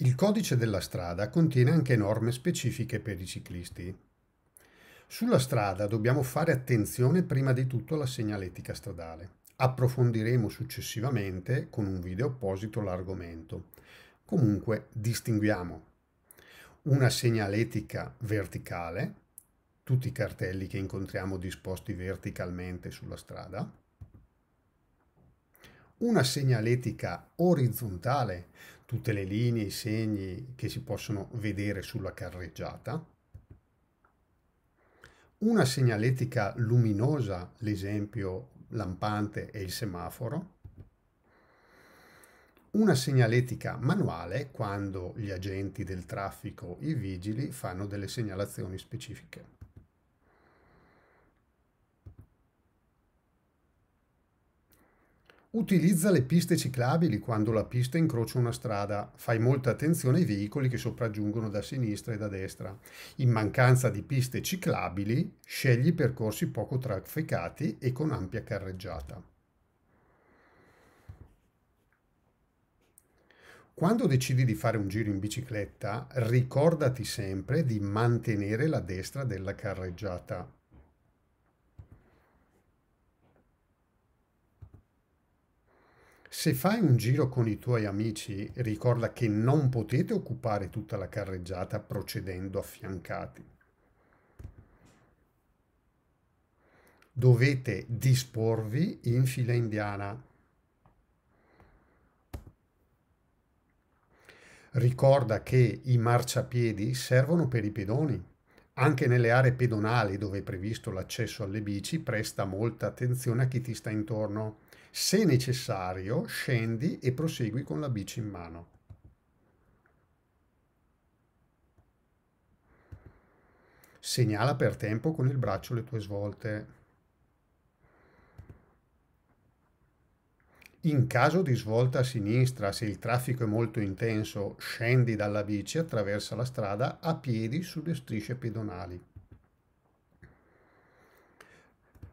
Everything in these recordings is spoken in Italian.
Il codice della strada contiene anche norme specifiche per i ciclisti. Sulla strada dobbiamo fare attenzione prima di tutto alla segnaletica stradale. Approfondiremo successivamente con un video apposito l'argomento. Comunque distinguiamo una segnaletica verticale, tutti i cartelli che incontriamo disposti verticalmente sulla strada, una segnaletica orizzontale, tutte le linee, i segni che si possono vedere sulla carreggiata, una segnaletica luminosa, l'esempio lampante e il semaforo, una segnaletica manuale quando gli agenti del traffico, i vigili, fanno delle segnalazioni specifiche. Utilizza le piste ciclabili quando la pista incrocia una strada. Fai molta attenzione ai veicoli che sopraggiungono da sinistra e da destra. In mancanza di piste ciclabili, scegli percorsi poco trafficati e con ampia carreggiata. Quando decidi di fare un giro in bicicletta, ricordati sempre di mantenere la destra della carreggiata Se fai un giro con i tuoi amici, ricorda che non potete occupare tutta la carreggiata procedendo affiancati. Dovete disporvi in fila indiana. Ricorda che i marciapiedi servono per i pedoni. Anche nelle aree pedonali dove è previsto l'accesso alle bici, presta molta attenzione a chi ti sta intorno. Se necessario, scendi e prosegui con la bici in mano. Segnala per tempo con il braccio le tue svolte. In caso di svolta a sinistra, se il traffico è molto intenso, scendi dalla bici, attraversa la strada a piedi sulle strisce pedonali.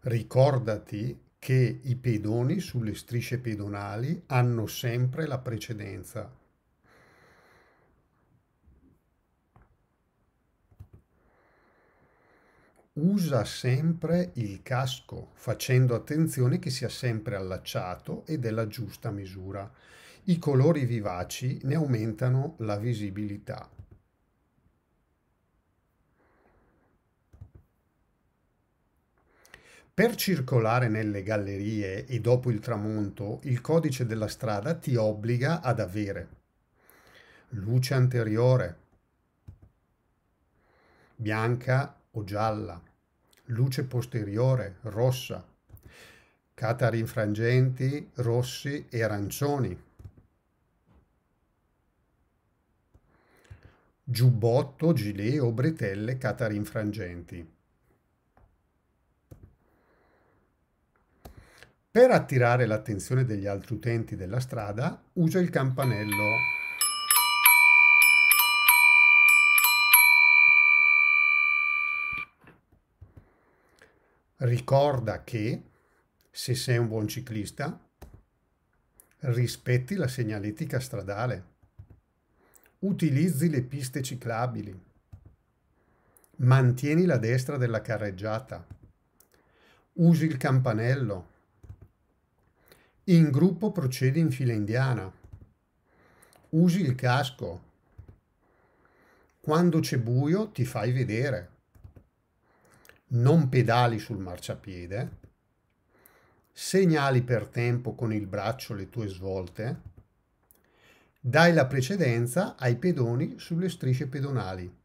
Ricordati che i pedoni sulle strisce pedonali hanno sempre la precedenza. Usa sempre il casco, facendo attenzione che sia sempre allacciato e della giusta misura. I colori vivaci ne aumentano la visibilità. Per circolare nelle gallerie e dopo il tramonto, il codice della strada ti obbliga ad avere luce anteriore, bianca o gialla, luce posteriore, rossa, catari infrangenti, rossi e arancioni, giubbotto, gilet o bretelle catari infrangenti. Per attirare l'attenzione degli altri utenti della strada uso il campanello. Ricorda che, se sei un buon ciclista, rispetti la segnaletica stradale, utilizzi le piste ciclabili, mantieni la destra della carreggiata, usi il campanello, in gruppo procedi in fila indiana. Usi il casco. Quando c'è buio ti fai vedere. Non pedali sul marciapiede. Segnali per tempo con il braccio le tue svolte. Dai la precedenza ai pedoni sulle strisce pedonali.